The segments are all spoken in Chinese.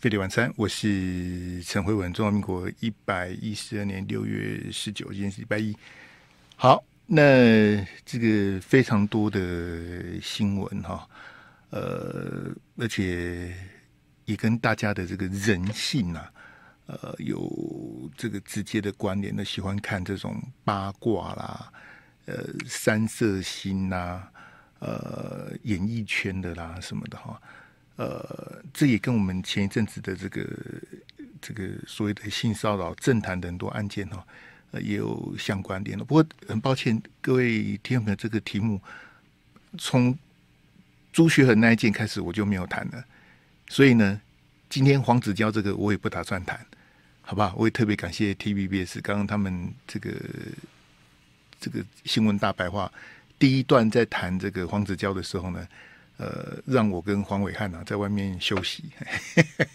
飞碟晚餐，我是陈慧文。中华民国一百一十二年六月十九，今天是礼拜一。好，那这个非常多的新闻哈，呃，而且也跟大家的这个人性啊，呃，有这个直接的关联的，喜欢看这种八卦啦，呃，三色心呐，呃，演艺圈的啦什么的哈。呃，这也跟我们前一阵子的这个这个所谓的性骚扰政坛的很多案件哦，呃，也有相关联的。不过很抱歉，各位听众朋友，这个题目从朱学恒那一件开始我就没有谈了。所以呢，今天黄子佼这个我也不打算谈，好吧？我也特别感谢 TBS，v 刚刚他们这个这个新闻大白话第一段在谈这个黄子佼的时候呢。呃，让我跟黄伟汉啊，在外面休息，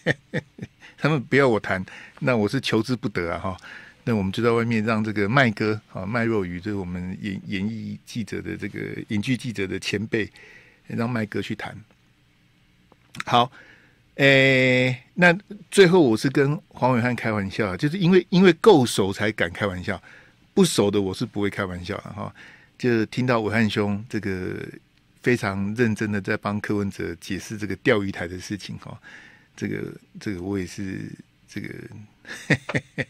他们不要我谈，那我是求之不得啊哈。那我们就在外面让这个麦哥啊，麦若愚，这是我们演演艺记者的这个影剧记者的前辈，让麦哥去谈。好，诶，那最后我是跟黄伟汉开玩笑，就是因为因为够熟才敢开玩笑，不熟的我是不会开玩笑的哈。就听到伟汉兄这个。非常认真的在帮柯文哲解释这个钓鱼台的事情哈，这个这个我也是这个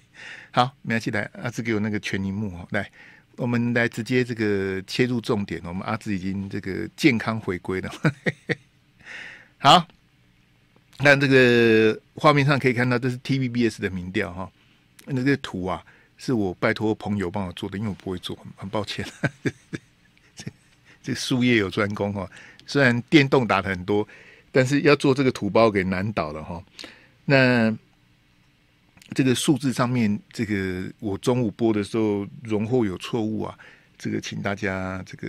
好，没关系，来阿志给我那个全荧幕哈，来我们来直接这个切入重点，我们阿志已经这个健康回归了，好，那这个画面上可以看到，这是 TVBS 的民调哈，那个图啊是我拜托朋友帮我做的，因为我不会做，很抱歉。这术业有专攻哈，虽然电动打的很多，但是要做这个土包给难倒了哈。那这个数字上面，这个我中午播的时候，容获有错误啊，这个请大家这个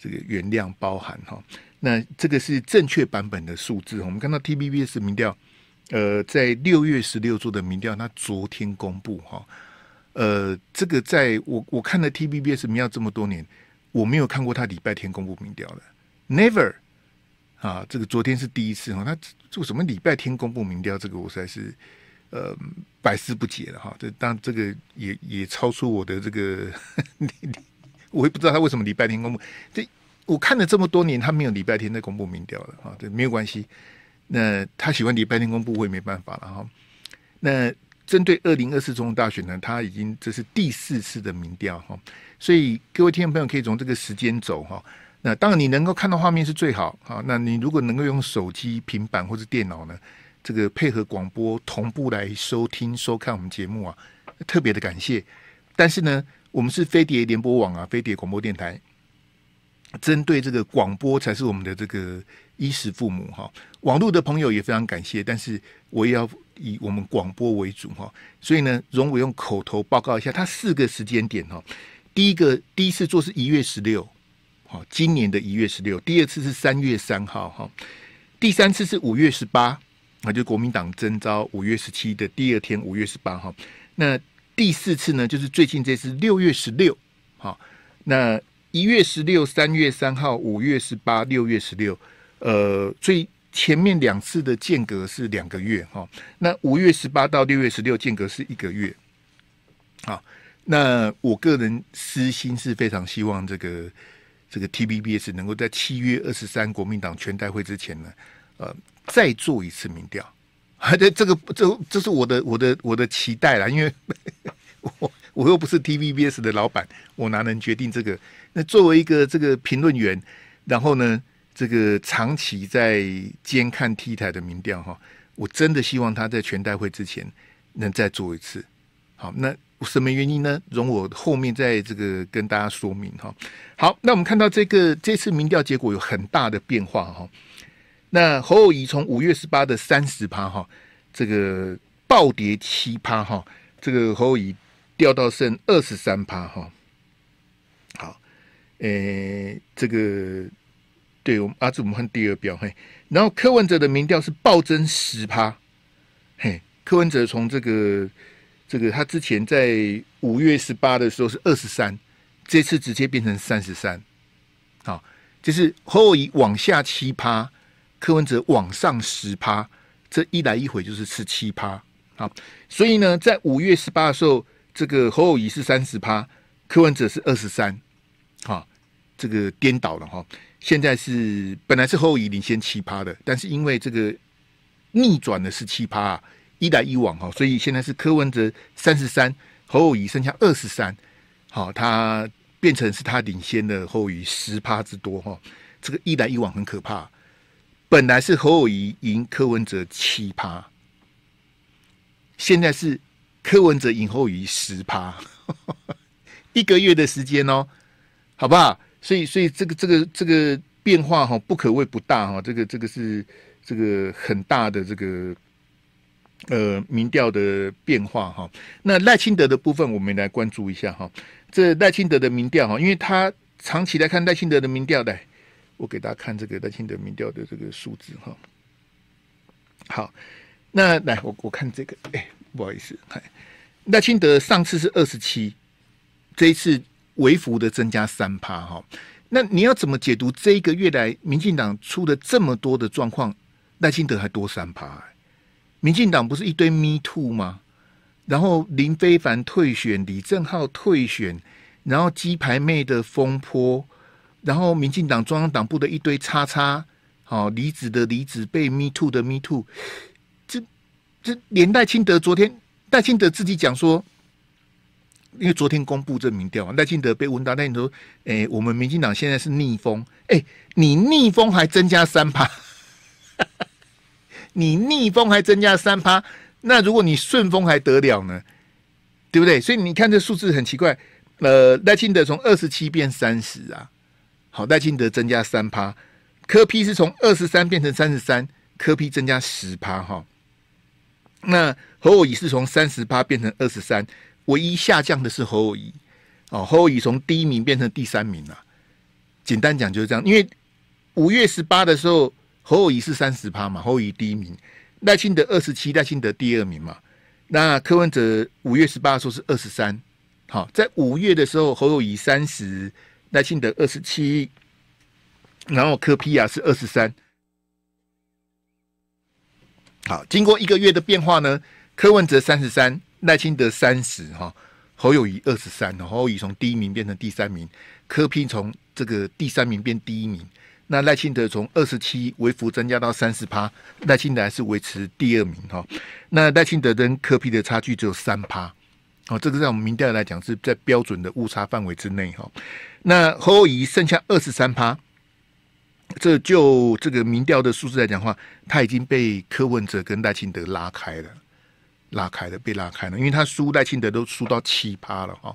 这个原谅、包含哈。那这个是正确版本的数字，我们看到 T B B S 民调，呃，在六月十六做的民调，那昨天公布哈。呃，这个在我我看了 T B B S 民调这么多年。我没有看过他礼拜天公布民调的，never，啊，这个昨天是第一次哈，他做什么礼拜天公布民调？这个我实在是呃百思不解了哈。这当这个也也超出我的这个，我也不知道他为什么礼拜天公布。这我看了这么多年，他没有礼拜天在公布民调了啊。这没有关系，那他喜欢礼拜天公布，我也没办法了哈。那。针对二零二四总统大选呢，他已经这是第四次的民调哈，所以各位听众朋友可以从这个时间走哈。那当然你能够看到画面是最好啊。那你如果能够用手机、平板或者电脑呢，这个配合广播同步来收听、收看我们节目啊，特别的感谢。但是呢，我们是飞碟联播网啊，飞碟广播电台，针对这个广播才是我们的这个衣食父母哈。网络的朋友也非常感谢，但是我也要。以我们广播为主哈，所以呢，容我用口头报告一下，它四个时间点哈。第一个第一次做是一月十六，好，今年的一月十六；第二次是三月三号哈，第三次是五月十八，那就国民党征召五月十七的第二天，五月十八号。那第四次呢，就是最近这次六月十六。好，那一月十六、三月三号、五月十八、六月十六，呃，最前面两次的间隔是两个月哈，那五月十八到六月十六间隔是一个月，好，那我个人私心是非常希望这个这个 TVBS 能够在七月二十三国民党全代会之前呢，呃，再做一次民调，啊，且这个这这是我的我的我的期待啦，因为 我我又不是 TVBS 的老板，我哪能决定这个？那作为一个这个评论员，然后呢？这个长期在监看 T 台的民调哈，我真的希望他在全代会之前能再做一次。好，那什么原因呢？容我后面在这个跟大家说明哈。好，那我们看到这个这次民调结果有很大的变化哈。那侯友宜从五月十八的三十趴哈，这个暴跌七趴哈，这个侯友掉到剩二十三趴哈。好，诶，这个。对，我们阿祖我们看第二表，嘿，然后柯文哲的民调是暴增十趴，嘿，柯文哲从这个这个他之前在五月十八的时候是二十三，这次直接变成三十三，好，就是侯友往下七趴，柯文哲往上十趴，这一来一回就是吃七趴，好，所以呢，在五月十八的时候，这个侯友是三十趴，柯文哲是二十三，好，这个颠倒了哈。现在是本来是侯友谊领先七趴的，但是因为这个逆转的是七趴，一来一往哈，所以现在是柯文哲三十三，侯友谊剩下二十三，好，他变成是他领先的侯友谊十趴之多哈，这个一来一往很可怕。本来是侯友谊赢柯文哲七趴，现在是柯文哲赢侯友谊十趴，一个月的时间哦，好不好？所以，所以这个这个这个变化哈，不可谓不大哈。这个这个是这个很大的这个呃民调的变化哈。那赖清德的部分，我们来关注一下哈。这赖清德的民调哈，因为他长期来看，赖清德的民调，来我给大家看这个赖清德民调的这个数字哈。好，那来我我看这个，哎，不好意思，赖清德上次是二十七，这一次。微幅的增加三趴哈，那你要怎么解读这一个月来民进党出的这么多的状况？赖清德还多三趴，民进党不是一堆咪兔吗？然后林非凡退选，李正浩退选，然后鸡排妹的风波，然后民进党中央党部的一堆叉叉，好，离子的离子被咪兔的咪兔，这这连赖清德昨天赖清德自己讲说。因为昨天公布这民调，赖清德被问到，那你说，哎，我们民进党现在是逆风，哎，你逆风还增加三趴，你逆风还增加三趴，那如果你顺风还得了呢？对不对？所以你看这数字很奇怪，呃，赖清德从二十七变三十啊，好，赖清德增加三趴，科批是从二十三变成三十三，科批增加十趴哈，那何伟已是从三十八变成二十三。唯一下降的是侯友谊，哦，侯友谊从第一名变成第三名了。简单讲就是这样，因为五月十八的时候，侯友谊是三十趴嘛，侯友谊第一名，赖清德二十七，赖清德第二名嘛。那柯文哲五月十八说是二十三，好，在五月的时候，侯友谊三十，赖清德二十七，然后柯皮亚是二十三。好，经过一个月的变化呢，柯文哲三十三。赖清德三十哈，侯友谊二十三，侯友以从第一名变成第三名，柯批从这个第三名变第一名，那赖清德从二十七微幅增加到三十八，赖清德还是维持第二名哈，那赖清德跟柯批的差距只有三趴，哦，这个在我们民调来讲是在标准的误差范围之内哈，那侯友谊剩下二十三趴，这就这个民调的数字来讲话，他已经被柯文哲跟赖清德拉开了。拉开的被拉开了，因为他输赖清德都输到七趴了哈，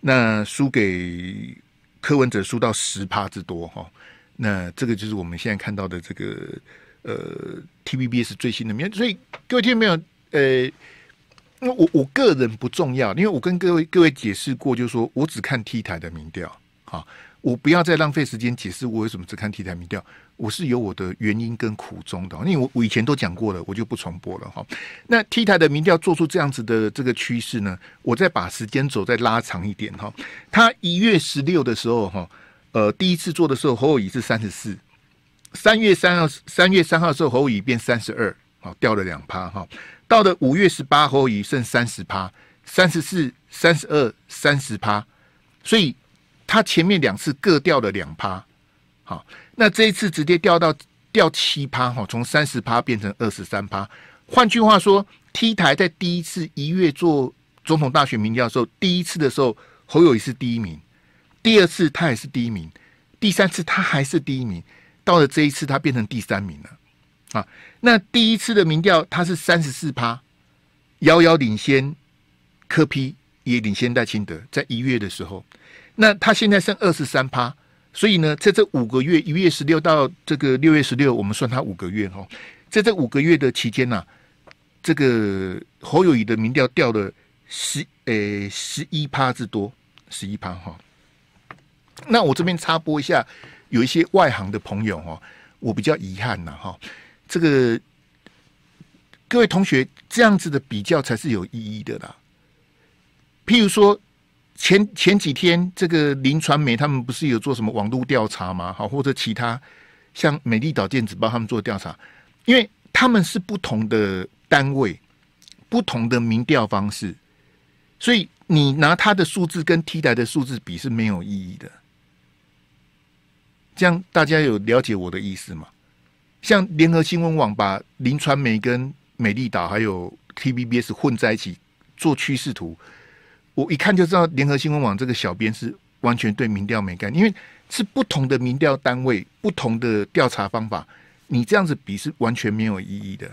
那输给柯文哲输到十趴之多哈，那这个就是我们现在看到的这个呃 TVBS 最新的面，所以各位听见没有？呃，我我个人不重要，因为我跟各位各位解释过，就是说我只看 T 台的民调。好，我不要再浪费时间解释我为什么只看 T 台民调，我是有我的原因跟苦衷的，因为我我以前都讲过了，我就不重播了哈。那 T 台的民调做出这样子的这个趋势呢？我再把时间轴再拉长一点哈。他一月十六的时候哈，呃，第一次做的时候侯宇是三十四，三月三号三月三号的时候侯宇变三十二，好掉了两趴哈。到了五月十八侯宇剩三十趴，三十四、三十二、三十趴，所以。他前面两次各掉了两趴，好，那这一次直接掉到掉七趴哈，从三十趴变成二十三趴。换句话说，T 台在第一次一月做总统大选民调的时候，第一次的时候侯友谊是第一名，第二次他也是第一名，第三次他还是第一名，到了这一次他变成第三名了啊。那第一次的民调他是三十四趴，遥遥领先，柯批，也领先戴清德，在一月的时候。那他现在剩二十三趴，所以呢，在这五个月，一月十六到这个六月十六，我们算他五个月哈，在这五个月的期间呢，这个侯友谊的民调掉了十呃十一趴之多，十一趴哈。那我这边插播一下，有一些外行的朋友哈，我比较遗憾呐哈，这个各位同学这样子的比较才是有意义的啦，譬如说。前前几天，这个林传媒他们不是有做什么网络调查吗？好，或者其他像美丽岛电子报他们做调查，因为他们是不同的单位、不同的民调方式，所以你拿他的数字跟 T 台的数字比是没有意义的。这样大家有了解我的意思吗？像联合新闻网把林传媒跟美丽岛还有 TVBS 混在一起做趋势图。我一看就知道，联合新闻网这个小编是完全对民调没概念，因为是不同的民调单位、不同的调查方法，你这样子比是完全没有意义的。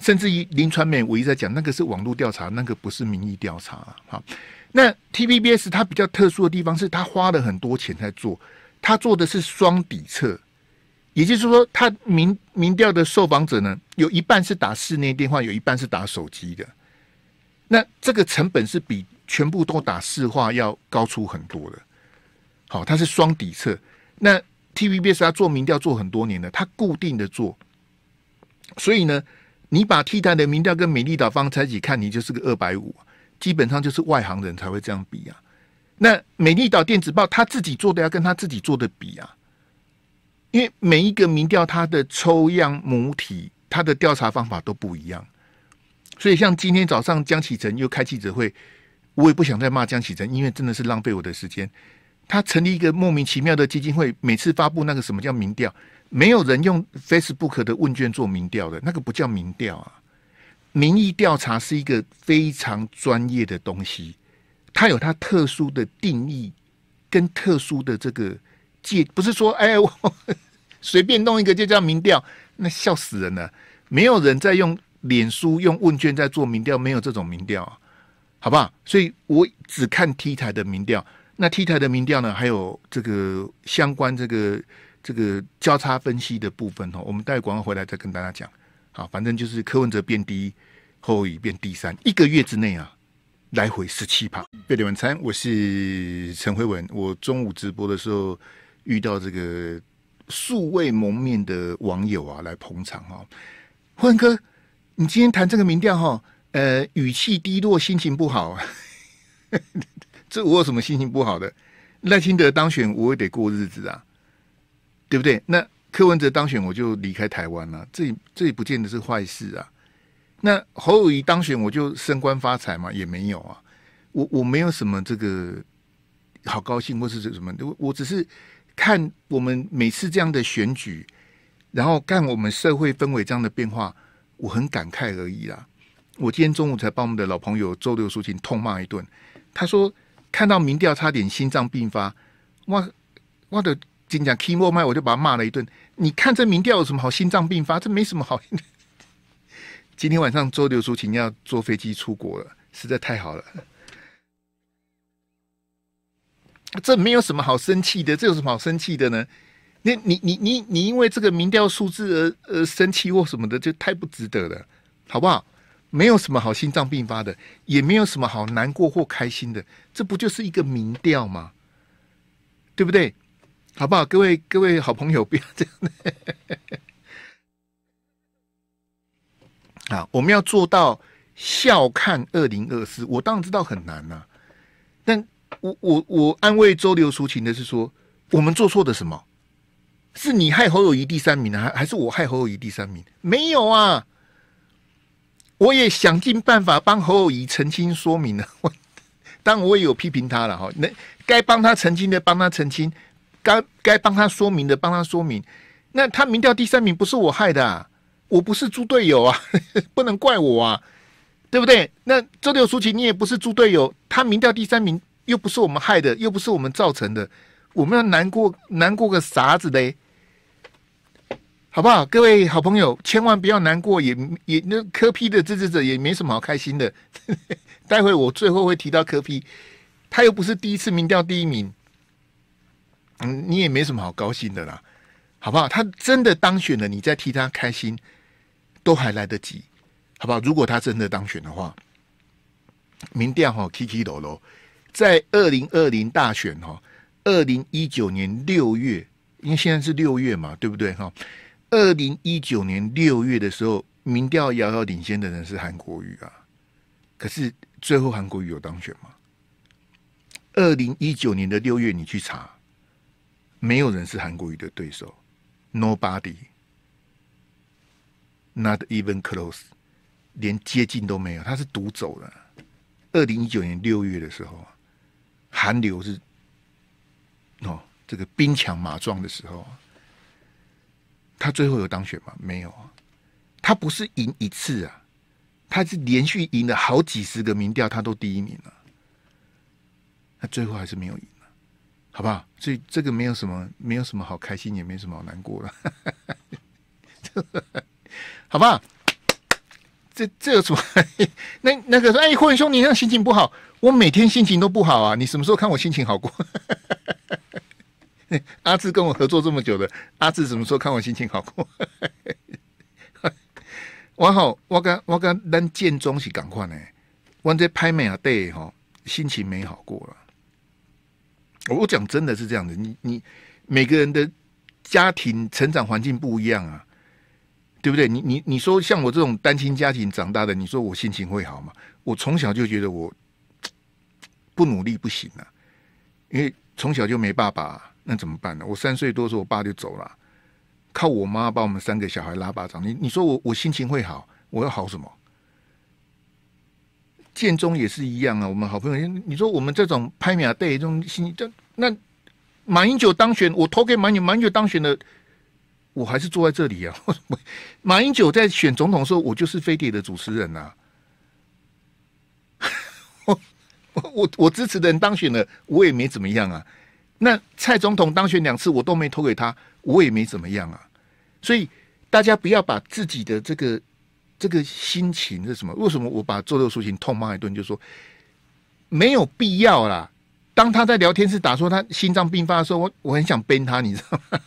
甚至于林传美，我一直在讲，那个是网络调查，那个不是民意调查。好，那 T B B S 它比较特殊的地方是，它花了很多钱在做，它做的是双底测，也就是说，它民民调的受访者呢，有一半是打室内电话，有一半是打手机的。那这个成本是比全部都打市话要高出很多的，好，它是双底测。那 T V B 是它做民调做很多年的，它固定的做，所以呢，你把替代的民调跟美丽岛方一起看，你就是个二百五，基本上就是外行人才会这样比啊。那美丽岛电子报他自己做的要跟他自己做的比啊，因为每一个民调它的抽样母体、它的调查方法都不一样。所以，像今天早上江启臣又开记者会，我也不想再骂江启臣，因为真的是浪费我的时间。他成立一个莫名其妙的基金会，每次发布那个什么叫民调，没有人用 Facebook 的问卷做民调的，那个不叫民调啊。民意调查是一个非常专业的东西，它有它特殊的定义跟特殊的这个界，不是说哎，我 随便弄一个就叫民调，那笑死人了。没有人在用。脸书用问卷在做民调，没有这种民调，好不好？所以我只看 T 台的民调。那 T 台的民调呢？还有这个相关这个这个交叉分析的部分哦。我们待广告回来再跟大家讲。好，反正就是柯文哲变低，一，后宜变第三，一个月之内啊，来回十七趴。贝里晚餐，我是陈慧文。我中午直播的时候遇到这个素未谋面的网友啊，来捧场啊，辉文哥。你今天谈这个民调哈，呃，语气低落，心情不好。这我有什么心情不好的？赖清德当选，我也得过日子啊，对不对？那柯文哲当选，我就离开台湾了，这这也不见得是坏事啊。那侯友谊当选，我就升官发财嘛，也没有啊。我我没有什么这个好高兴，或是什么，我我只是看我们每次这样的选举，然后看我们社会氛围这样的变化。我很感慨而已啦。我今天中午才把我们的老朋友周刘淑琴痛骂一顿。他说看到民调差点心脏病发，哇哇的紧讲 key 莫麦，我就把他骂了一顿。你看这民调有什么好？心脏病发这没什么好。今天晚上周刘淑琴要坐飞机出国了，实在太好了。这没有什么好生气的，这有什么好生气的呢？那你你你你你因为这个民调数字而而生气或什么的，就太不值得了，好不好？没有什么好心脏病发的，也没有什么好难过或开心的，这不就是一个民调吗？对不对？好不好？各位各位好朋友，不要这样。啊，我们要做到笑看二零二四。我当然知道很难呐，但我我我安慰周流抒情的是说，我们做错的什么？是你害侯友谊第三名呢，还还是我害侯友谊第三名？没有啊，我也想尽办法帮侯友谊澄清说明了。我，但我也有批评他了哈。那该帮他澄清的帮他澄清，该该帮他说明的帮他说明。那他民调第三名不是我害的，我不是猪队友啊，不能怪我啊，对不对？那周六舒淇你也不是猪队友，他民调第三名又不是我们害的，又不是我们造成的。我们要难过难过个啥子嘞？好不好？各位好朋友，千万不要难过，也也那科批的支持者也没什么好开心的。待会我最后会提到科批，他又不是第一次民调第一名，嗯，你也没什么好高兴的啦，好不好？他真的当选了，你再替他开心，都还来得及，好不好？如果他真的当选的话，民调哈，K K 楼楼，在二零二零大选哈。二零一九年六月，因为现在是六月嘛，对不对？哈，二零一九年六月的时候，民调遥遥领先的人是韩国瑜啊。可是最后韩国瑜有当选吗？二零一九年的六月，你去查，没有人是韩国瑜的对手，Nobody，not even close，连接近都没有，他是独走的。二零一九年六月的时候，韩流是。哦，这个兵强马壮的时候他最后有当选吗？没有啊，他不是赢一次啊，他是连续赢了好几十个民调，他都第一名了，他最后还是没有赢了，好不好？所以这个没有什么，没有什么好开心，也没什么好难过了，好不好？这这有什么？那那个说，哎，霍兄，你那心情不好，我每天心情都不好啊，你什么时候看我心情好过？阿志跟我合作这么久的，阿志什么时候看我心情好过？我好，我刚我刚单见中喜赶快呢，我在拍美啊对哈，心情没好过了。我讲真的是这样的，你你每个人的家庭成长环境不一样啊，对不对？你你你说像我这种单亲家庭长大的，你说我心情会好吗？我从小就觉得我 不努力不行啊，因为从小就没爸爸。那怎么办呢？我三岁多时候，我爸就走了，靠我妈把我们三个小孩拉巴掌。你你说我我心情会好？我要好什么？建中也是一样啊。我们好朋友，你说我们这种拍马队这种心，这那马英九当选，我投给马英马英九当选的，我还是坐在这里啊。马英九在选总统的时候，我就是飞碟的主持人呐。我我我支持的人当选了，我也没怎么样啊。那蔡总统当选两次，我都没投给他，我也没怎么样啊。所以大家不要把自己的这个这个心情是什么？为什么我把周个事情痛骂一顿？就说没有必要啦。当他在聊天室打说他心脏病发的时候，我我很想喷他，你知道吗？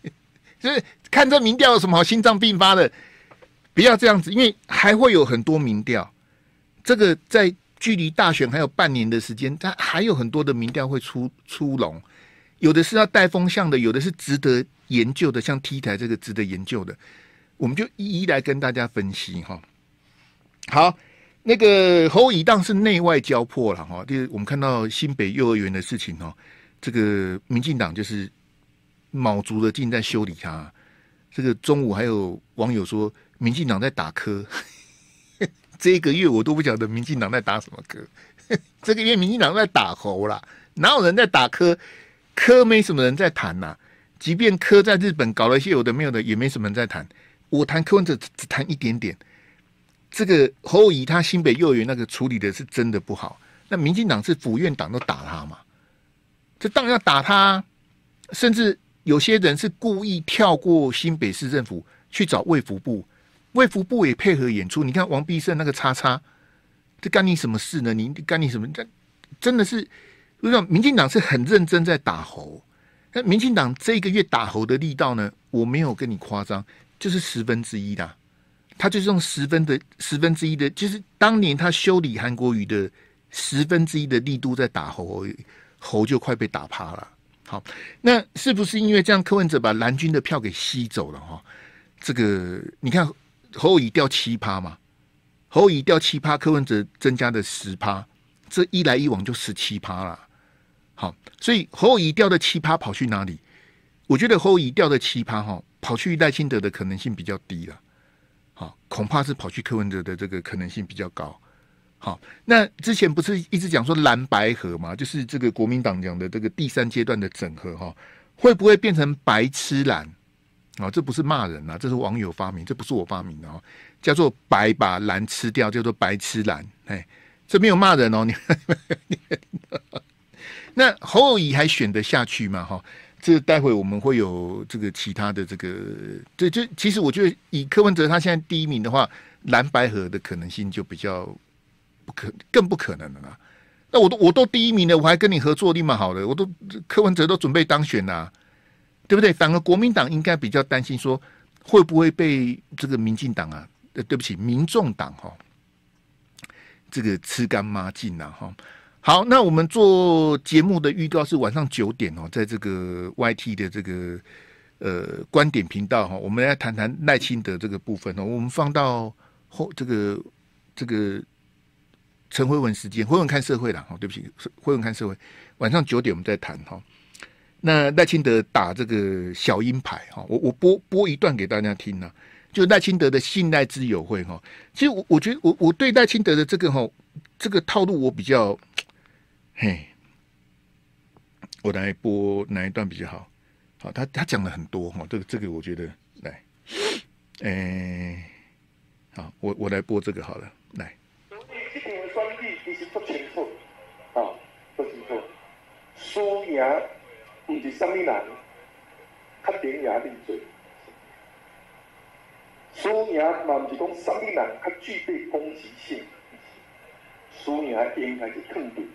就是看这民调有什么好心脏病发的，不要这样子，因为还会有很多民调。这个在。距离大选还有半年的时间，他还有很多的民调会出出笼，有的是要带风向的，有的是值得研究的，像 T 台这个值得研究的，我们就一一来跟大家分析哈。好，那个侯乙当是内外交迫了哈。是我们看到新北幼儿园的事情哦，这个民进党就是卯足了劲在修理他。这个中午还有网友说，民进党在打磕。这个月我都不晓得民进党在打什么科，这个月民进党在打猴啦，哪有人在打科？科没什么人在谈呐，即便科在日本搞了一些有的没有的，也没什么人在谈。我谈科文者只只谈一点点。这个侯姨他新北幼儿园那个处理的是真的不好，那民进党是府院党都打他嘛，这当然要打他。甚至有些人是故意跳过新北市政府去找卫福部。魏福部也配合演出，你看王必胜那个叉叉，这干你什么事呢？你干你什么？这真的是为什民进党是很认真在打猴。那民进党这个月打猴的力道呢？我没有跟你夸张，就是十分之一的，他就是用十分的十分之一的，就是当年他修理韩国瑜的十分之一的力度在打猴，猴就快被打趴了。好，那是不是因为这样柯文哲把蓝军的票给吸走了？哈，这个你看。侯移掉七趴嘛，侯移掉七趴，柯文哲增加的十趴，这一来一往就十七趴了。好，所以侯移掉的七趴跑去哪里？我觉得侯移掉的七趴哈，跑去赖清德的可能性比较低了。好，恐怕是跑去柯文哲的这个可能性比较高。好，那之前不是一直讲说蓝白合嘛，就是这个国民党讲的这个第三阶段的整合哈，会不会变成白痴蓝？哦，这不是骂人啊，这是网友发明，这不是我发明的哦，叫做白把蓝吃掉，叫做白吃蓝，哎，这没有骂人哦，你，那侯友谊还选得下去吗？哈，这待会我们会有这个其他的这个，这这其实我觉得以柯文哲他现在第一名的话，蓝白合的可能性就比较不可更不可能了啦。那我都我都第一名了，我还跟你合作立马好了，我都柯文哲都准备当选啦。对不对？反而国民党应该比较担心，说会不会被这个民进党啊？呃，对不起，民众党哈，这个吃干抹净了哈。好，那我们做节目的预告是晚上九点哦，在这个 YT 的这个呃观点频道哈，我们来谈谈赖清德这个部分哦。我们放到后这个这个陈辉文时间，辉文看社会的哈，对不起，辉文看社会，晚上九点我们再谈哈。那赖清德打这个小鹰牌哈，我我播播一段给大家听呢。就赖清德的信赖之友会哈，其实我我觉得我我对赖清德的这个哈这个套路我比较嘿，我来播哪一段比较好？好，他他讲了很多哈，这个这个我觉得来，哎，好，我我来播这个好了，来。所以不清楚，啊，不清楚输赢。毋是啥物人较典雅利嘴，苏爷嘛毋是讲啥物人较具备攻击性，苏爷应该是肯定。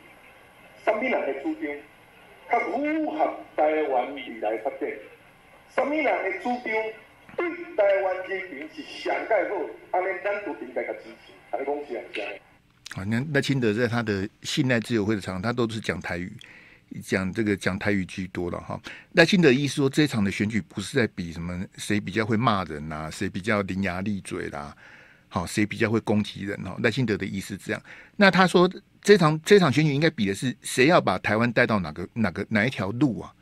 啥物人的主张较符合台湾未来发展，啥物人的主张对台湾人民是上盖好，安尼咱都应该甲支持。安尼讲是还是？好，那那清德在他的信赖自由会的场，他都是讲台语。讲这个讲台语居多了哈，赖清德意思说，这场的选举不是在比什么谁比较会骂人呐，谁比较伶牙俐嘴啦，好，谁比较会攻击人哦。赖清德的意思这样，那他说这场这场选举应该比的是谁要把台湾带到哪个哪个哪一条路啊，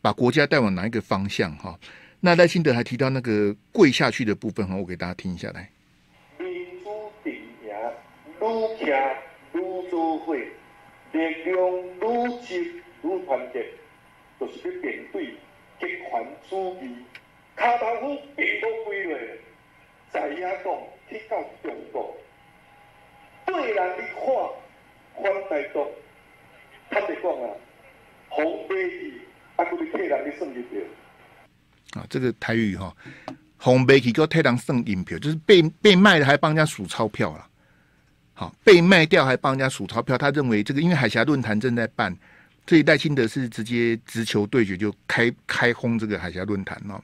把国家带往哪一个方向哈。那赖清德还提到那个跪下去的部分哈，我给大家听一下来。愈愈力量愈团结，就是去面对极权主义。卡达夫平到规个，知影讲去到中国，对人的看，反在毒。他白讲啊，红贝奇啊，佮你客人去算银票。啊，这个台语哈，红贝奇叫台人送银票，就是被被卖了，还帮人家数钞票啦。好，被卖掉还帮人家数钞票，他认为这个因为海峡论坛正在办。所以戴清德是直接直球对决，就开开轰这个海峡论坛哦，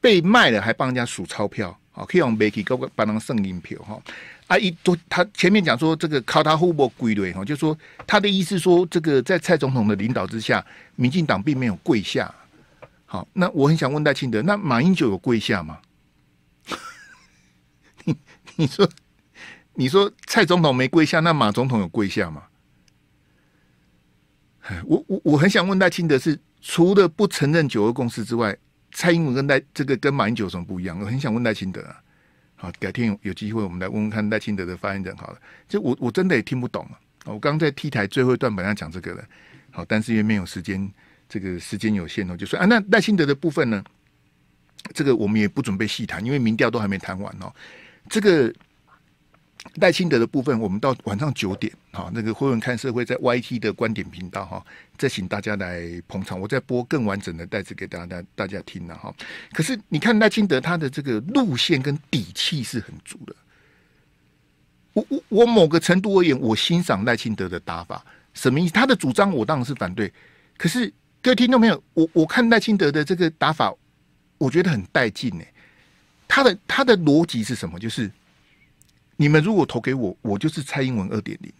被卖了还帮人家数钞票哦，可以往 m a k e 高把那个胜票哈。啊，一都他前面讲说这个卡达胡波归的哈，就说他的意思说这个在蔡总统的领导之下，民进党并没有跪下。好，那我很想问戴清德，那马英九有跪下吗？你你说你说蔡总统没跪下，那马总统有跪下吗？我我我很想问赖清德是除了不承认九二共识之外，蔡英文跟赖这个跟马英九有什么不一样？我很想问赖清德啊，好，改天有有机会我们来问问看赖清德的发言人好了。就我我真的也听不懂啊，我刚刚在 T 台最后一段本来讲这个的，好，但是因为没有时间，这个时间有限哦，就说啊，那赖清德的部分呢，这个我们也不准备细谈，因为民调都还没谈完哦，这个。赖清德的部分，我们到晚上九点，哈，那个《会文看社会》在 YT 的观点频道，哈，再请大家来捧场，我再播更完整的代子给大家，大家听了哈。可是你看赖清德他的这个路线跟底气是很足的，我我我某个程度而言，我欣赏赖清德的打法，什么意思？他的主张我当然是反对，可是各位听到没有？我我看赖清德的这个打法，我觉得很带劲呢。他的他的逻辑是什么？就是。你们如果投给我，我就是蔡英文二点零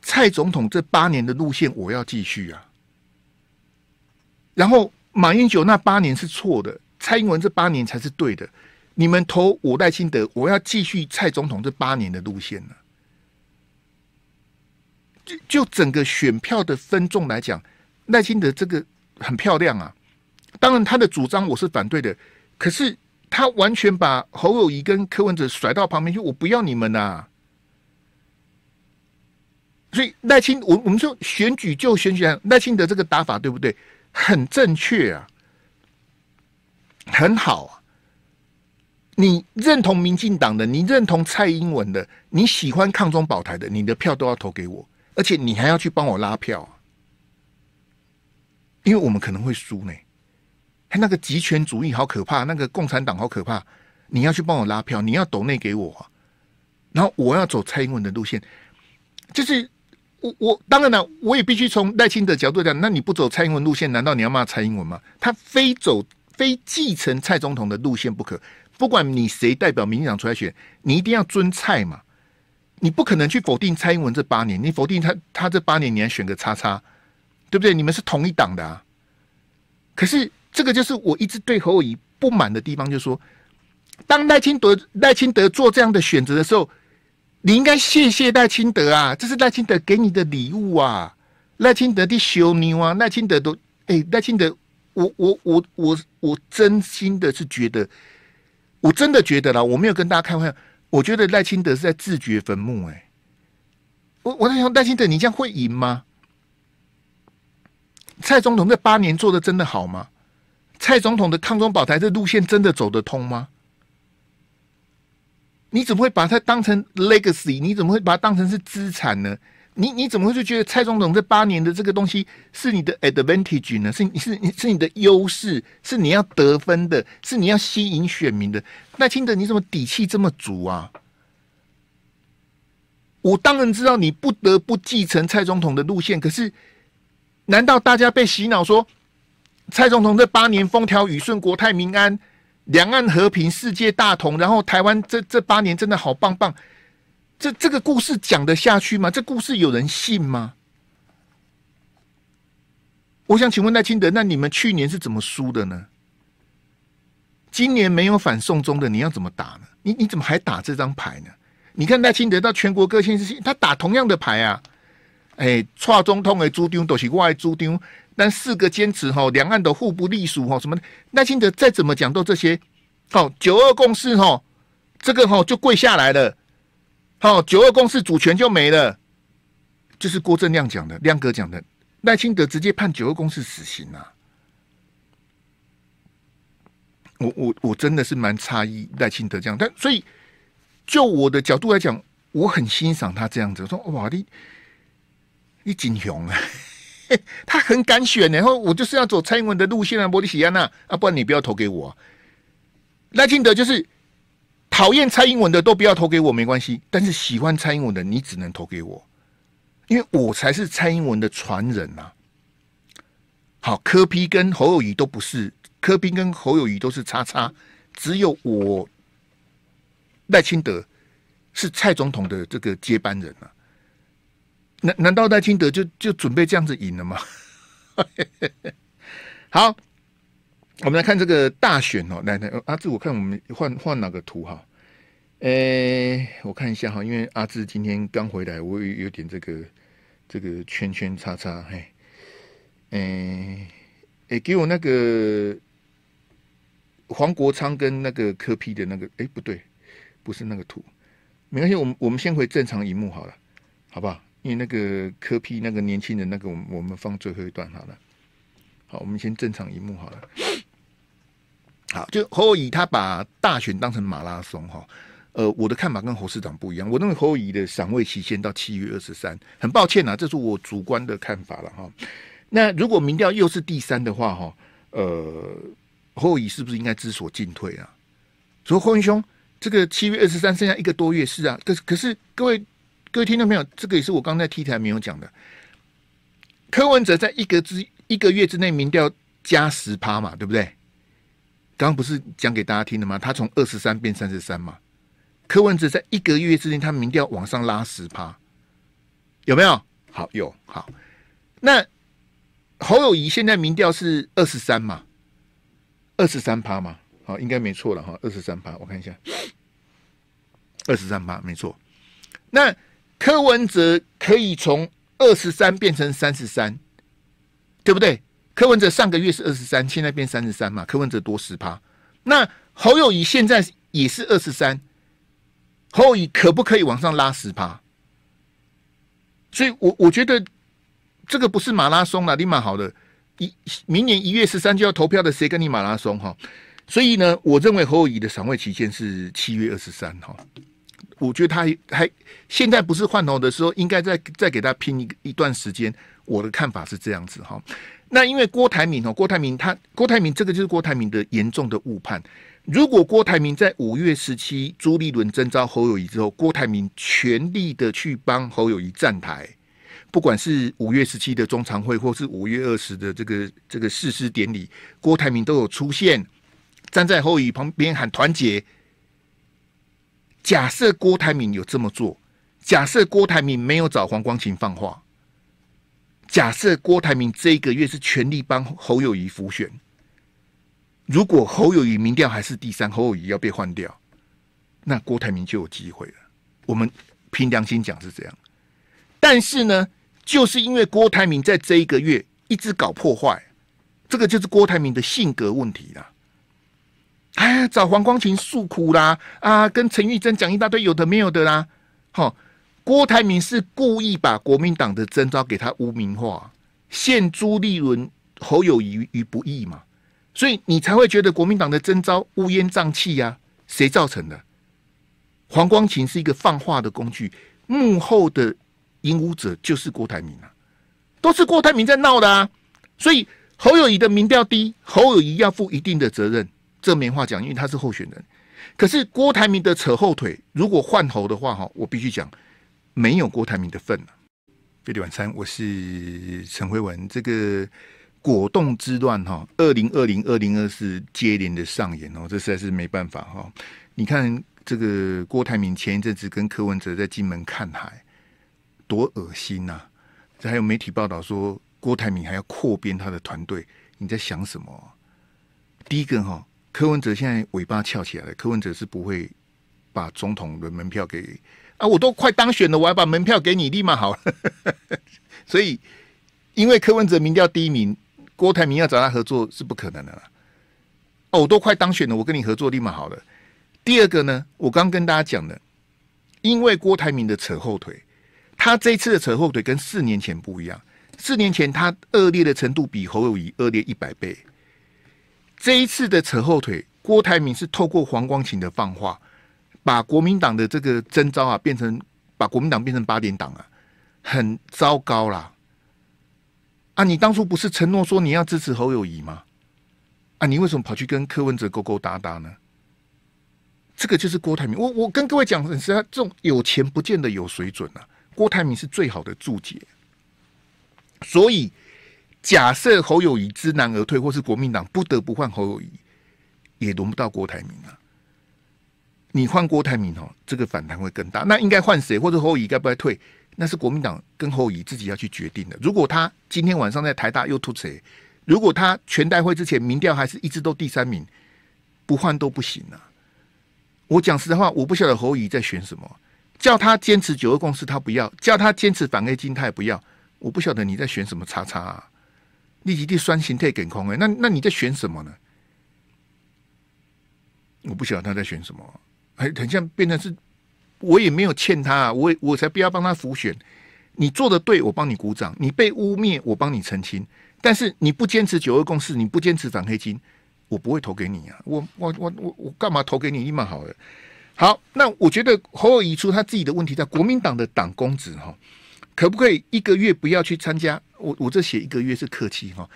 蔡总统这八年的路线我要继续啊。然后马英九那八年是错的，蔡英文这八年才是对的。你们投我赖清德，我要继续蔡总统这八年的路线呢。就就整个选票的分众来讲，赖清德这个很漂亮啊。当然他的主张我是反对的，可是。他完全把侯友谊跟柯文哲甩到旁边去，我不要你们呐！所以赖清我我们说选举就选举，赖清德这个打法对不对？很正确啊，很好啊！你认同民进党的，你认同蔡英文的，你喜欢抗中保台的，你的票都要投给我，而且你还要去帮我拉票，因为我们可能会输呢。那个集权主义好可怕，那个共产党好可怕。你要去帮我拉票，你要斗内给我，然后我要走蔡英文的路线。就是我我当然了，我也必须从赖清德的角度讲。那你不走蔡英文路线，难道你要骂蔡英文吗？他非走非继承蔡总统的路线不可。不管你谁代表民进党出来选，你一定要尊蔡嘛。你不可能去否定蔡英文这八年，你否定他，他这八年你还选个叉叉，对不对？你们是同一党的啊。可是。这个就是我一直对侯友宜不满的地方，就说：当赖清德赖清德做这样的选择的时候，你应该谢谢赖清德啊，这是赖清德给你的礼物啊，赖清德的修妞啊，赖清德都哎，赖清德，我我我我我真心的是觉得，我真的觉得啦，我没有跟大家开玩笑，我觉得赖清德是在自掘坟墓哎，我我在想赖清德你这样会赢吗？蔡总统这八年做的真的好吗？蔡总统的抗中保台这路线真的走得通吗？你怎么会把它当成 legacy？你怎么会把它当成是资产呢？你你怎么会就觉得蔡总统这八年的这个东西是你的 advantage 呢？是你是你是你的优势？是你要得分的？是你要吸引选民的？那青的你怎么底气这么足啊？我当然知道你不得不继承蔡总统的路线，可是难道大家被洗脑说？蔡总统这八年风调雨顺国泰民安，两岸和平世界大同，然后台湾这这八年真的好棒棒，这这个故事讲得下去吗？这故事有人信吗？我想请问赖清德，那你们去年是怎么输的呢？今年没有反送中的，你要怎么打呢？你你怎么还打这张牌呢？你看赖清德到全国各县市，他打同样的牌啊，哎，蔡总统的主张都是外主张。但四个坚持哈，两岸的互不隶属哈，什么赖清德再怎么讲都这些，好九二共识哈，这个哈就跪下来了，好九二共识主权就没了，就是郭正亮讲的，亮哥讲的，赖清德直接判九二共识死刑啊！我我我真的是蛮诧异赖清德这样，但所以就我的角度来讲，我很欣赏他这样子，说哇你你真勇啊！他很敢选，然后我就是要走蔡英文的路线啊，波利西亚纳啊，不然你不要投给我。赖清德就是讨厌蔡英文的，都不要投给我，没关系。但是喜欢蔡英文的，你只能投给我，因为我才是蔡英文的传人呐。好，柯批跟侯友谊都不是，柯批跟侯友谊都是叉叉，只有我赖清德是蔡总统的这个接班人啊。难难道戴清德就就准备这样子赢了吗？好，我们来看这个大选哦。来来，阿志，我看我们换换哪个图哈？诶，我看一下哈，因为阿志今天刚回来，我有点这个这个圈圈叉叉。嘿，诶诶，给我那个黄国昌跟那个柯批的那个。哎，不对，不是那个图，没关系，我们我们先回正常荧幕好了，好不好？因为那个科批那个年轻人那个，我我们放最后一段好了。好，我们先正常一幕好了。好，就侯友他把大选当成马拉松哈。呃，我的看法跟侯市长不一样，我认为侯友的赏位期限到七月二十三。很抱歉啊，这是我主观的看法了哈。那如果民调又是第三的话哈，呃，侯友是不是应该知所进退啊？侯文兄，这个七月二十三剩下一个多月是啊，可是可是各位。各位听众朋友，这个也是我刚才 T 台没有讲的。柯文哲在一个之一个月之内，民调加十趴嘛，对不对？刚刚不是讲给大家听的吗？他从二十三变三十三嘛。柯文哲在一个月之内，他民调往上拉十趴，有没有？好，有好。那侯友谊现在民调是二十三嘛？二十三趴嘛？好，应该没错了哈。二十三趴，我看一下，二十三趴，没错。那柯文哲可以从二十三变成三十三，对不对？柯文哲上个月是二十三，现在变三十三嘛？柯文哲多十趴。那侯友谊现在也是二十三，侯友谊可不可以往上拉十趴？所以，我我觉得这个不是马拉松了，你马好的。一明年一月十三就要投票的谁跟你马拉松哈？所以呢，我认为侯友谊的赏位期限是七月二十三号。我觉得他还现在不是换头的时候，应该再再给他拼一一段时间。我的看法是这样子哈。那因为郭台铭哦，郭台铭他郭台铭这个就是郭台铭的严重的误判。如果郭台铭在五月十七朱立伦征召侯友谊之后，郭台铭全力的去帮侯友谊站台，不管是五月十七的中常会，或是五月二十的这个这个誓师典礼，郭台铭都有出现，站在侯宇旁边喊团结。假设郭台铭有这么做，假设郭台铭没有找黄光琴放话，假设郭台铭这一个月是全力帮侯友谊复选，如果侯友谊民调还是第三，侯友谊要被换掉，那郭台铭就有机会了。我们凭良心讲是这样，但是呢，就是因为郭台铭在这一个月一直搞破坏，这个就是郭台铭的性格问题啦。哎，找黄光琴诉苦啦！啊，跟陈玉珍讲一大堆有的没有的啦。好，郭台铭是故意把国民党的征召给他污名化，陷朱立伦、侯友谊于不义嘛。所以你才会觉得国民党的征召乌烟瘴气呀。谁造成的？黄光琴是一个放话的工具，幕后的引污者就是郭台铭啊，都是郭台铭在闹的啊。所以侯友谊的民调低，侯友谊要负一定的责任。这没话讲，因为他是候选人。可是郭台铭的扯后腿，如果换头的话，哈，我必须讲，没有郭台铭的份了。飞晚餐，我是陈慧文。这个果冻之乱，哈，二零二零二零二四接连的上演哦，这实在是没办法哈。你看这个郭台铭前一阵子跟柯文哲在金门看海，多恶心呐！这还有媒体报道说郭台铭还要扩编他的团队，你在想什么？第一个哈。柯文哲现在尾巴翘起来了，柯文哲是不会把总统的门票给啊！我都快当选了，我要把门票给你，立马好了。所以，因为柯文哲民调第一名，郭台铭要找他合作是不可能的了。哦，都快当选了，我跟你合作立马好了。第二个呢，我刚跟大家讲的，因为郭台铭的扯后腿，他这次的扯后腿跟四年前不一样。四年前他恶劣的程度比侯友谊恶劣一百倍。这一次的扯后腿，郭台铭是透过黄光琴的放话，把国民党的这个征招啊，变成把国民党变成八点党啊，很糟糕啦！啊，你当初不是承诺说你要支持侯友谊吗？啊，你为什么跑去跟柯文哲勾勾搭搭呢？这个就是郭台铭。我我跟各位讲，很实在，这种有钱不见得有水准啊。郭台铭是最好的注解，所以。假设侯友谊知难而退，或是国民党不得不换侯友谊，也轮不到郭台铭啊。你换郭台铭哦，这个反弹会更大。那应该换谁？或者侯友谊该不该退？那是国民党跟侯友谊自己要去决定的。如果他今天晚上在台大又吐血，如果他全代会之前民调还是一直都第三名，不换都不行啊。我讲实话，我不晓得侯友谊在选什么，叫他坚持九二共识他不要，叫他坚持反黑金他也不要，我不晓得你在选什么叉叉啊。立即对酸形退给空哎，那那你在选什么呢？我不晓得他在选什么，还很像变成是，我也没有欠他，我我才不要帮他浮选。你做的对，我帮你鼓掌；你被污蔑，我帮你澄清。但是你不坚持九二共识，你不坚持涨黑金，我不会投给你啊！我我我我我干嘛投给你？你蛮好的。好，那我觉得侯友宜出他自己的问题，在国民党的党公子哈。可不可以一个月不要去参加？我我这写一个月是客气哈。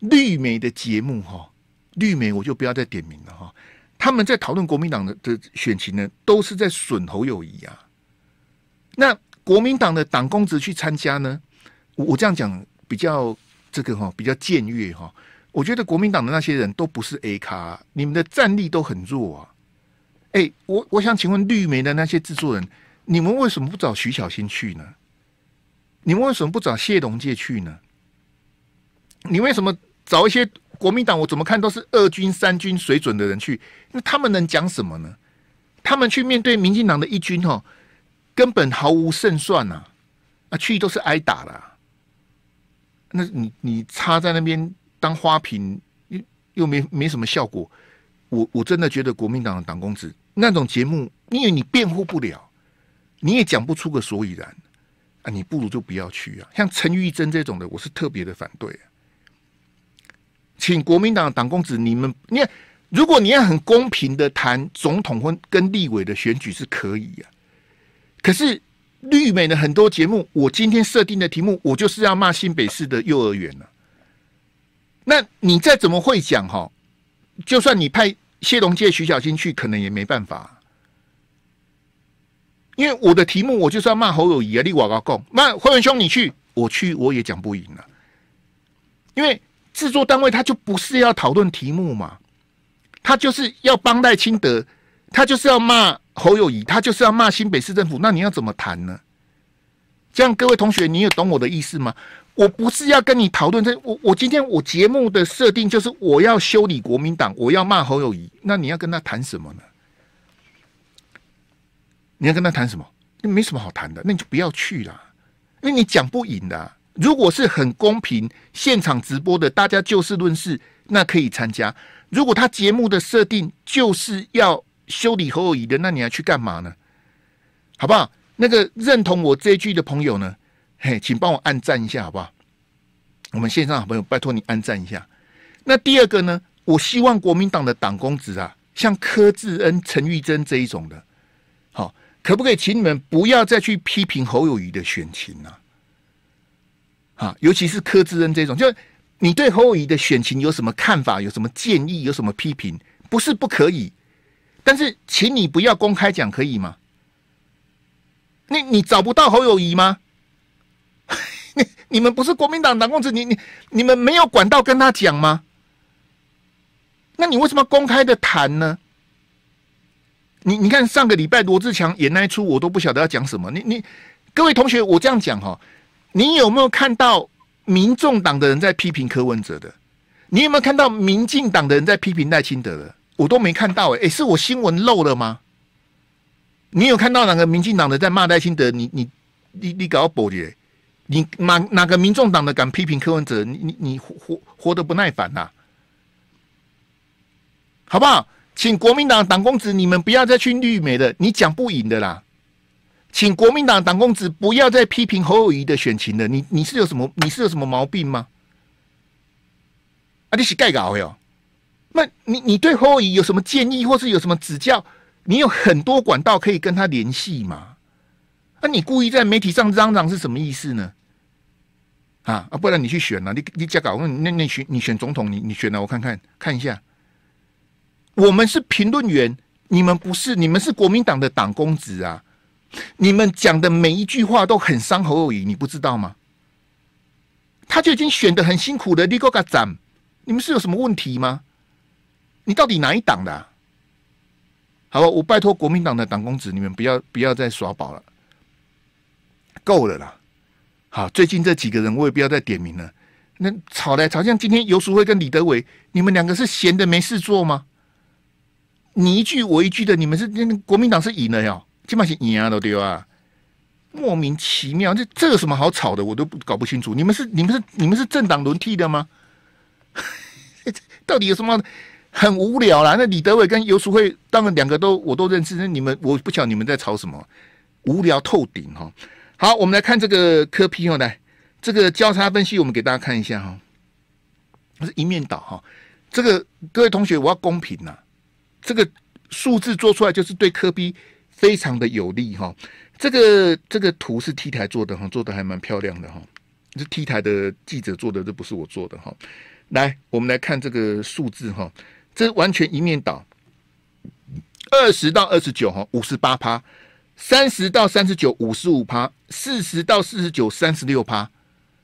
绿媒的节目哈，绿媒我就不要再点名了哈。他们在讨论国民党的的选情呢，都是在损侯友谊啊。那国民党的党公职去参加呢？我我这样讲比较这个哈，比较僭越哈。我觉得国民党的那些人都不是 A 咖，你们的战力都很弱啊。哎，我我想请问绿媒的那些制作人，你们为什么不找徐小新去呢？你为什么不找谢龙介去呢？你为什么找一些国民党？我怎么看都是二军三军水准的人去，那他们能讲什么呢？他们去面对民进党的一军哦，根本毫无胜算呐！啊，去都是挨打了。那你你插在那边当花瓶，又又没没什么效果。我我真的觉得国民党的党公子那种节目，因为你辩护不了，你也讲不出个所以然。啊，你不如就不要去啊！像陈玉珍这种的，我是特别的反对。请国民党的党公子，你们，你看，如果你要很公平的谈总统婚跟立委的选举是可以啊。可是绿美的很多节目，我今天设定的题目，我就是要骂新北市的幼儿园了。那你再怎么会讲哈？就算你派谢龙介、徐小新去，可能也没办法。因为我的题目我就是要骂侯友谊啊，立瓦老贡，那辉文兄，你去，我去，我也讲不赢了。因为制作单位他就不是要讨论题目嘛，他就是要帮赖清德，他就是要骂侯友谊，他就是要骂新北市政府，那你要怎么谈呢？这样各位同学，你有懂我的意思吗？我不是要跟你讨论这，我我今天我节目的设定就是我要修理国民党，我要骂侯友谊，那你要跟他谈什么呢？你要跟他谈什么？那没什么好谈的，那你就不要去了，因为你讲不赢的。如果是很公平、现场直播的，大家就事论事，那可以参加；如果他节目的设定就是要修理侯友谊的，那你要去干嘛呢？好不好？那个认同我这句的朋友呢？嘿，请帮我按赞一下好不好？我们线上好朋友，拜托你按赞一下。那第二个呢？我希望国民党的党公子啊，像柯志恩、陈玉珍这一种的。可不可以请你们不要再去批评侯友谊的选情呢？啊，尤其是柯志恩这种，就你对侯友谊的选情有什么看法？有什么建议？有什么批评？不是不可以，但是请你不要公开讲，可以吗？你你找不到侯友谊吗？你你们不是国民党党公子？你你你们没有管道跟他讲吗？那你为什么公开的谈呢？你你看上个礼拜罗志强演那一出，我都不晓得要讲什么。你你各位同学，我这样讲哈，你有没有看到民众党的人在批评柯文哲的？你有没有看到民进党的人在批评赖清德的？我都没看到哎，哎，是我新闻漏了吗？你有看到哪个民进党的在骂赖清德？你你你你搞保洁？你哪哪个民众党的敢批评柯文哲？你你你活活活得不耐烦呐？好不好？请国民党党公子，你们不要再去绿媒的，你讲不赢的啦。请国民党党公子不要再批评侯友谊的选情了，你你是有什么，你是有什么毛病吗？啊，你是盖稿哟？那你你对侯友谊有什么建议，或是有什么指教？你有很多管道可以跟他联系嘛？啊，你故意在媒体上嚷嚷是什么意思呢？啊啊，不然你去选了，你你加稿？那那选你选总统？你你选了，我看看看一下。我们是评论员，你们不是，你们是国民党的党公子啊！你们讲的每一句话都很伤侯友宜，你不知道吗？他就已经选的很辛苦了，你够个怎？你们是有什么问题吗？你到底哪一党的？好，我拜托国民党的党公子，你们不要不要再耍宝了，够了啦！好，最近这几个人，我也不要再点名了。那吵来吵像今天游淑慧跟李德伟，你们两个是闲的没事做吗？你一句我一句的，你们是国民党是赢了呀？起码是赢啊，对吧？莫名其妙，这这有什么好吵的？我都搞不清楚。你们是你们是你们是政党轮替的吗？到底有什么很无聊啦？那李德伟跟游淑慧，当然两个都我都认识，那你们我不晓得你们在吵什么，无聊透顶哈。好，我们来看这个科批哦，来这个交叉分析，我们给大家看一下哈。是一面倒哈，这个各位同学，我要公平呐。这个数字做出来就是对科比非常的有利哈，这个这个图是 T 台做的哈，做的还蛮漂亮的哈。这 T 台的记者做的，这不是我做的哈。来，我们来看这个数字哈，这完全一面倒。二十到二十九哈，五十八趴；三十到三十九，五十五趴；四十到四十九，三十六趴。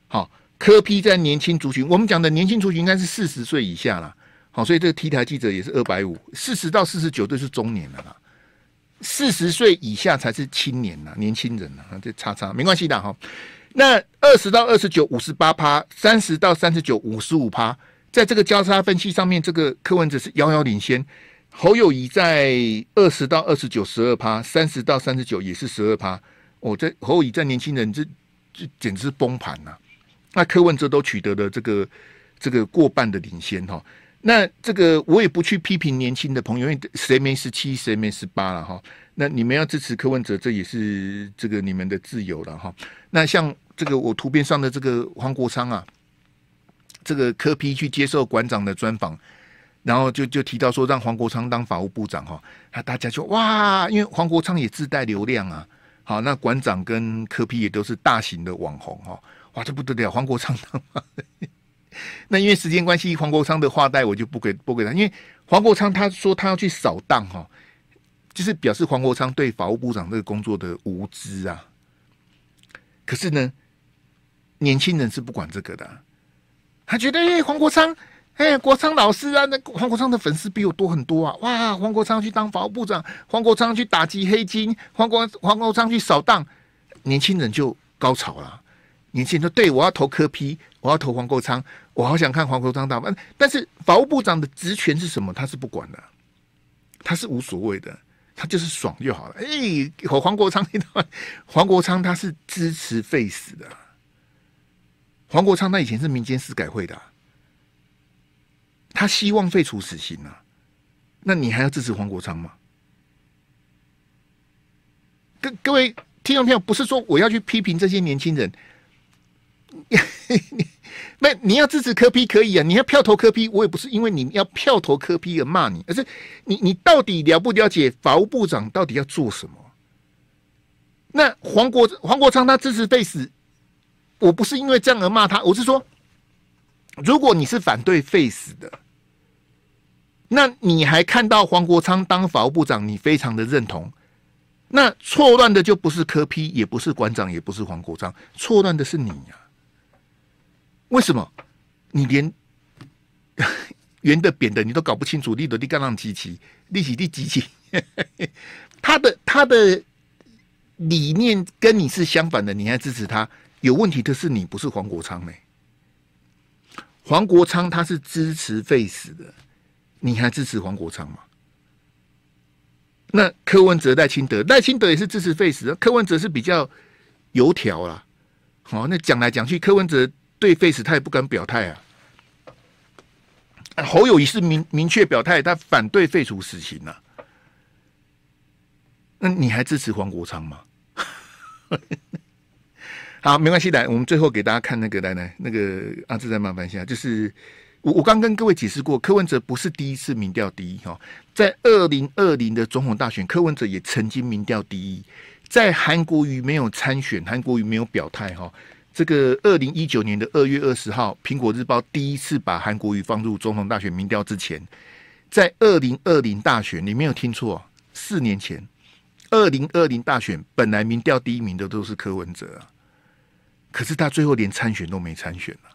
好，科比在年轻族群，我们讲的年轻族群应该是四十岁以下了。好，所以这个 T 台记者也是二百五，四十到四十九都是中年了啦，四十岁以下才是青年呐，年轻人呐，这叉叉没关系的哈。那二十到二十九五十八趴，三十到三十九五十五趴，在这个交叉分析上面，这个柯文哲是遥遥领先，侯友谊在二十到二十九十二趴，三十到三十九也是十二趴。哦，在侯友谊在年轻人这这简直是崩盘呐，那柯文哲都取得了这个这个过半的领先哈。那这个我也不去批评年轻的朋友，因为谁没十七，谁没十八了哈。那你们要支持柯文哲，这也是这个你们的自由了哈。那像这个我图片上的这个黄国昌啊，这个柯批去接受馆长的专访，然后就就提到说让黄国昌当法务部长哈，那大家就哇，因为黄国昌也自带流量啊，好，那馆长跟柯批也都是大型的网红哈，哇，这不得了，黄国昌当。那因为时间关系，黄国昌的话带我就不给不给他。因为黄国昌他说他要去扫荡，哈，就是表示黄国昌对法务部长这个工作的无知啊。可是呢，年轻人是不管这个的，他觉得哎，黄国昌，哎，国昌老师啊，那黄国昌的粉丝比我多很多啊，哇，黄国昌去当法务部长，黄国昌去打击黑金，黄国黄国昌去扫荡，年轻人就高潮了。年轻人说，对我要投科批，我要投黄国昌。我好想看黄国昌大法但是法务部长的职权是什么？他是不管的，他是无所谓的，他就是爽就好了。哎，黄国昌黄国昌他是支持废死的。黄国昌他以前是民间司改会的，他希望废除死刑啊，那你还要支持黄国昌吗？各各位听众朋友，不是说我要去批评这些年轻人。那你要支持科批可以啊，你要票投科批，我也不是因为你要票投科批而骂你，而是你你到底了不了解法务部长到底要做什么？那黄国黄国昌他支持废死，我不是因为这样而骂他，我是说，如果你是反对废死的，那你还看到黄国昌当法务部长，你非常的认同，那错乱的就不是科批，也不是馆长，也不是黄国昌，错乱的是你呀。为什么你连 圆的扁的你都搞不清楚？利多利干浪奇期，利息第几期？他的他的理念跟你是相反的，你还支持他？有问题的是你，不是黄国昌没？黄国昌他是支持 face 的，你还支持黄国昌吗？那柯文哲赖清德，赖清德也是支持 face 的，柯文哲是比较油条啦。好，那讲来讲去，柯文哲。对 face 他也不敢表态啊，侯友谊是明明确表态，他反对废除死刑了。那你还支持黄国昌吗？好，没关系，来，我们最后给大家看那个来来，那个阿志再麻烦一下，就是我我刚跟各位解释过，柯文哲不是第一次民调第一哈，在二零二零的总统大选，柯文哲也曾经民调第一，在韩国瑜没有参选，韩国瑜没有表态哈。这个二零一九年的二月二十号，《苹果日报》第一次把韩国瑜放入总统大选民调之前，在二零二零大选，你没有听错，四年前，二零二零大选本来民调第一名的都是柯文哲，可是他最后连参选都没参选了。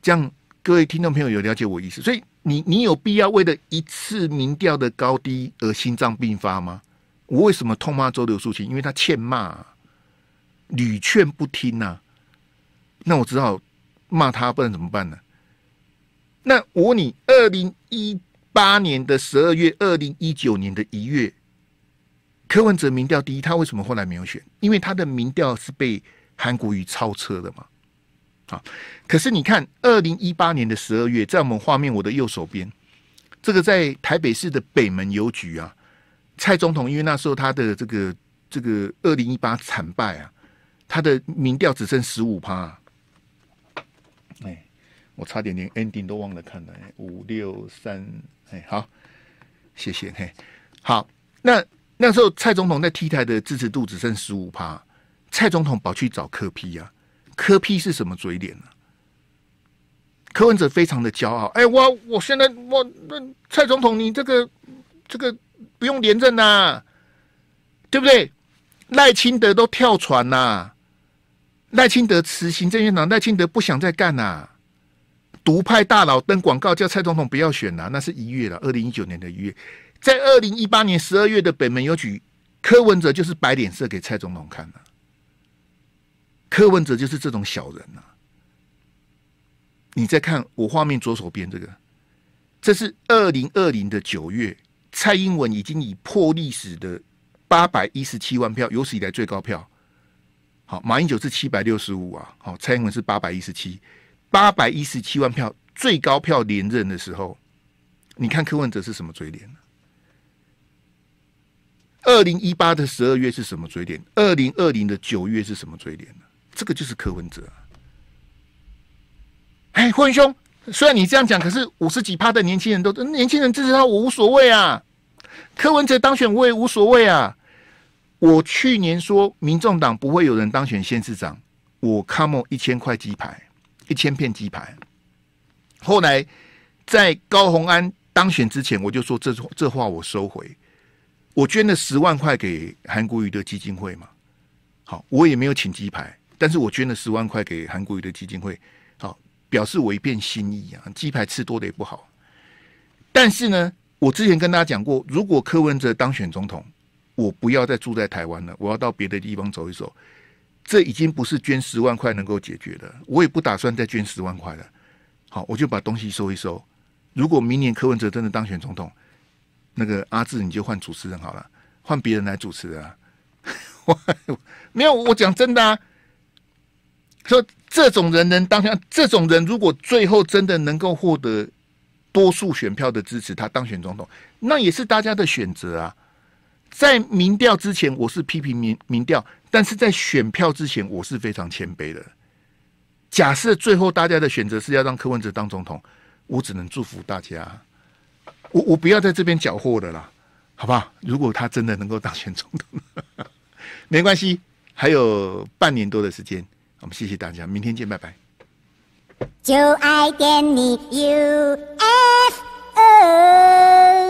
这样，各位听众朋友有了解我意思？所以，你你有必要为了一次民调的高低而心脏病发吗？我为什么痛骂周刘淑琴？因为他欠骂。屡劝不听呐，那我只好骂他，不然怎么办呢？那我问你，二零一八年的十二月，二零一九年的一月，柯文哲民调第一，他为什么后来没有选？因为他的民调是被韩国瑜超车的嘛？啊，可是你看，二零一八年的十二月，在我们画面我的右手边，这个在台北市的北门邮局啊，蔡总统因为那时候他的这个这个二零一八惨败啊。他的民调只剩十五趴，哎，我差点连 ending 都忘了看了。五六三，哎，好，谢谢，嘿，好。那那时候蔡总统在 T 台的支持度只剩十五趴，蔡总统跑去找柯批啊？柯批是什么嘴脸呢？柯文哲非常的骄傲，哎，我我现在我那蔡总统你这个这个不用廉政呐，对不对？赖清德都跳船呐。赖清德辞行政院长，赖清德不想再干了。独派大佬登广告叫蔡总统不要选了，那是一月了，二零一九年的一月，在二零一八年十二月的北门邮局，柯文哲就是摆脸色给蔡总统看的。柯文哲就是这种小人啊！你再看我画面左手边这个，这是二零二零的九月，蔡英文已经以破历史的八百一十七万票，有史以来最高票。好，马英九是七百六十五啊，好，蔡英文是八百一十七，八百一十七万票，最高票连任的时候，你看柯文哲是什么嘴脸呢？二零一八的十二月是什么嘴脸？二零二零的九月是什么嘴脸呢？这个就是柯文哲。哎，霍云兄，虽然你这样讲，可是五十几趴的年轻人都年轻人支持他，我无所谓啊。柯文哲当选我也无所谓啊。我去年说，民众党不会有人当选县市长。我看梦一千块鸡排，一千片鸡排。后来在高鸿安当选之前，我就说这这话我收回。我捐了十万块给韩国瑜的基金会嘛。好，我也没有请鸡排，但是我捐了十万块给韩国瑜的基金会，好表示我一片心意啊。鸡排吃多的也不好。但是呢，我之前跟大家讲过，如果柯文哲当选总统。我不要再住在台湾了，我要到别的地方走一走。这已经不是捐十万块能够解决的，我也不打算再捐十万块了。好，我就把东西收一收。如果明年柯文哲真的当选总统，那个阿志你就换主持人好了，换别人来主持啊。没有，我讲真的啊。说这种人能当选，这种人如果最后真的能够获得多数选票的支持，他当选总统，那也是大家的选择啊。在民调之前，我是批评民民调，但是在选票之前，我是非常谦卑的。假设最后大家的选择是要让柯文哲当总统，我只能祝福大家。我我不要在这边搅和的啦，好吧？如果他真的能够当选总统，没关系，还有半年多的时间。我们谢谢大家，明天见，拜拜。就爱电你 UFO。